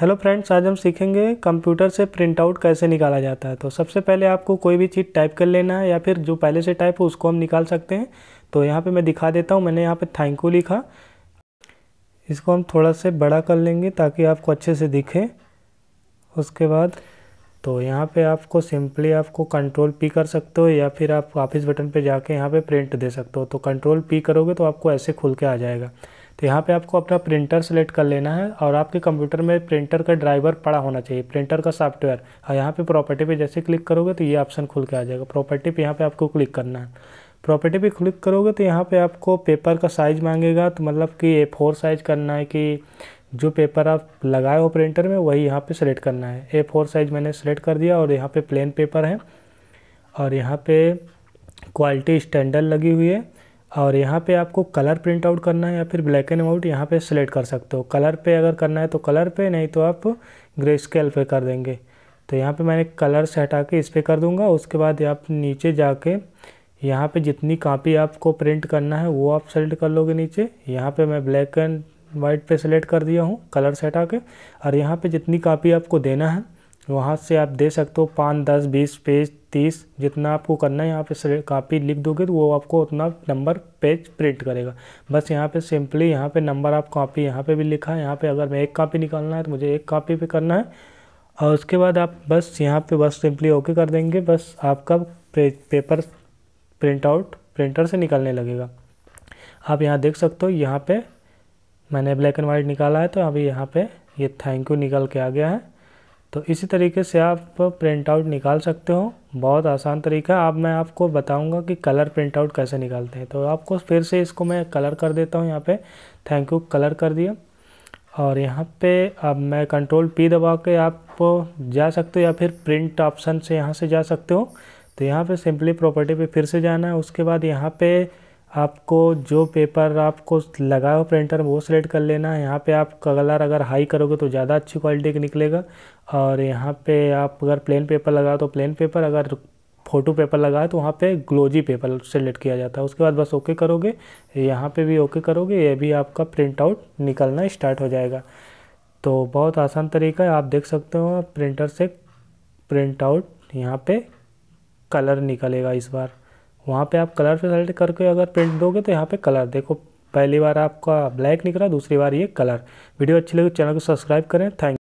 hello friends आज हम सीखेंगे कंप्यूटर से प्रिंट आउट कैसे निकाला जाता है तो सबसे पहले आपको कोई भी चीज़ टाइप कर लेना है या फिर जो पहले से टाइप हो उसको हम निकाल सकते हैं तो यहाँ पे मैं दिखा देता हूँ मैंने यहाँ पे थैंक यू लिखा इसको हम थोड़ा से बड़ा कर लेंगे ताकि आपको अच्छे से दिखे उसके बाद तो यहाँ पर आपको सिंपली आपको कंट्रोल पी कर सकते हो या फिर आप ऑफिस बटन पर जाके यहाँ पर प्रिंट दे सकते हो तो कंट्रोल पी करोगे तो आपको ऐसे खुल के आ जाएगा तो यहाँ पे आपको अपना प्रिंटर सेलेक्ट कर लेना है और आपके कंप्यूटर में प्रिंटर का ड्राइवर पड़ा होना चाहिए प्रिंटर का सॉफ्टवेयर और यहाँ पे प्रॉपर्टी पे जैसे क्लिक करोगे तो ये ऑप्शन खुल के आ जाएगा प्रॉपर्टी पे यहाँ पे आपको क्लिक करना है प्रॉपर्टी पे क्लिक करोगे तो यहाँ पे आपको पेपर का साइज़ मांगेगा तो मतलब कि ए फोर साइज़ करना है कि जो पेपर आप लगाए हो प्रिंटर में वही यहाँ पर सेलेक्ट करना है ए फोर साइज़ मैंने सेलेक्ट कर दिया और यहाँ पर प्लेन पेपर है और यहाँ पर क्वालिटी स्टैंडर्ड लगी हुई है और यहाँ पे आपको कलर प्रिंट आउट करना है या फिर ब्लैक एंड वाइट यहाँ पे सिलेक्ट कर सकते हो कलर पे अगर करना है तो कलर पे नहीं तो आप ग्रे स्केल पे कर देंगे तो यहाँ पे मैंने कलर से हटा के इस पर कर दूँगा उसके बाद आप नीचे जाके यहाँ पे जितनी कापी आपको प्रिंट करना है वो आप सेलेक्ट कर लोगे नीचे यहाँ पर मैं ब्लैक एंड वाइट पर सेलेक्ट कर दिया हूँ कलर से हटा के और यहाँ पर जितनी कापी आपको देना है वहाँ से आप दे सकते हो पाँच दस बीस पेज तीस जितना आपको करना है यहाँ पे कापी लिख दोगे तो वो आपको उतना नंबर पेज प्रिंट करेगा बस यहाँ पे सिंपली यहाँ पे नंबर आप कापी यहाँ पे भी लिखा है यहाँ पे अगर मैं एक कापी निकालना है तो मुझे एक कापी पे करना है और उसके बाद आप बस यहाँ पे बस सिंपली ओके कर देंगे बस आपका पेपर प्रिंट आउट प्रिंटर से निकलने लगेगा आप यहाँ देख सकते हो यहाँ पर मैंने ब्लैक एंड वाइट निकाला है तो अभी यहाँ पर ये थैंक यू निकल के आ गया है तो इसी तरीके से आप प्रिंट आउट निकाल सकते हो बहुत आसान तरीका अब मैं आपको बताऊंगा कि कलर प्रिंट आउट कैसे निकालते हैं तो आपको फिर से इसको मैं कलर कर देता हूं यहाँ पे थैंक यू कलर कर दिया और यहाँ पे अब मैं कंट्रोल पी दबा के आप जा सकते हो या फिर प्रिंट ऑप्शन से यहाँ से जा सकते हो तो यहाँ पे सिंपली प्रॉपर्टी पे फिर से जाना है उसके बाद यहाँ पर आपको जो पेपर आपको लगा हो प्रिंटर वो सिलेक्ट कर लेना है यहाँ पे आप कलर अगर हाई करोगे तो ज़्यादा अच्छी क्वालिटी का निकलेगा और यहाँ पे आप अगर प्लेन पेपर लगाओ तो प्लेन पेपर अगर फ़ोटो पेपर लगाए तो वहाँ पे ग्लोजी पेपर सेलेक्ट किया जाता है उसके बाद बस ओके करोगे यहाँ पे भी ओके करोगे ये भी आपका प्रिंट आउट निकलना स्टार्ट हो जाएगा तो बहुत आसान तरीका है आप देख सकते हो प्रिंटर से प्रिंट आउट यहाँ पे कलर निकलेगा इस बार वहाँ पे आप कलर से सेलेक्ट करके अगर प्रिंट दोगे तो यहाँ पे कलर देखो पहली बार आपका ब्लैक निकला दूसरी बार ये कलर वीडियो अच्छी लगी तो चैनल को सब्सक्राइब करें थैंक